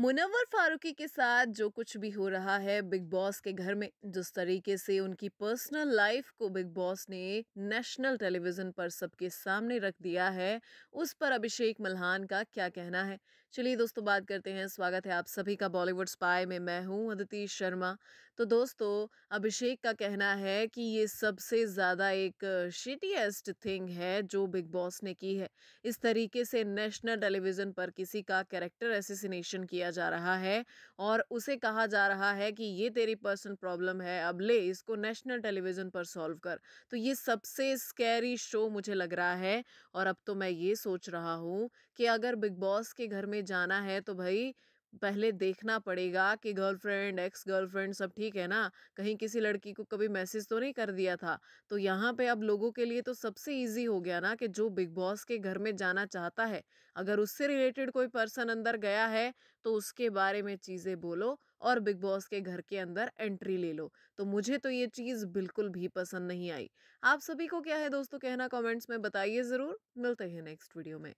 मुनव्वर फारूकी के साथ जो कुछ भी हो रहा है बिग बॉस के घर में जिस तरीके से उनकी पर्सनल लाइफ को बिग बॉस ने नेशनल टेलीविजन पर सबके सामने रख दिया है उस पर अभिषेक मल्हान का क्या कहना है चलिए दोस्तों बात करते हैं स्वागत है आप सभी का बॉलीवुड स्पाई में मैं हूं अदिति शर्मा तो दोस्तों अभिषेक का कहना है कि ये सबसे ज़्यादा एक शिटीएस्ट थिंग है जो बिग बॉस ने की है इस तरीके से नेशनल टेलीविज़न पर किसी का कैरेक्टर एसोसिनेशन किया जा रहा है और उसे कहा जा रहा है कि ये तेरी पर्सनल प्रॉब्लम है अब ले इसको नेशनल टेलीविज़न पर सॉल्व कर तो ये सबसे स्कैरी शो मुझे लग रहा है और अब तो मैं ये सोच रहा हूँ कि अगर बिग बॉस के घर में में जाना है तो भाई पहले देखना पड़ेगा कि गर्लफ्रेंड एक्स गर्लफ्रेंड सब ठीक है ना कहीं किसी लड़की को कभी मैसेज तो नहीं कर दिया था तो यहाँ पे अब लोगों के लिए तो सबसे इजी हो गया ना कि जो बिग बॉस के घर में जाना चाहता है अगर उससे रिलेटेड कोई पर्सन अंदर गया है तो उसके बारे में चीज़ें बोलो और बिग बॉस के घर के अंदर एंट्री ले लो तो मुझे तो ये चीज़ बिल्कुल भी पसंद नहीं आई आप सभी को क्या है दोस्तों कहना कॉमेंट्स में बताइए ज़रूर मिलते हैं नेक्स्ट वीडियो में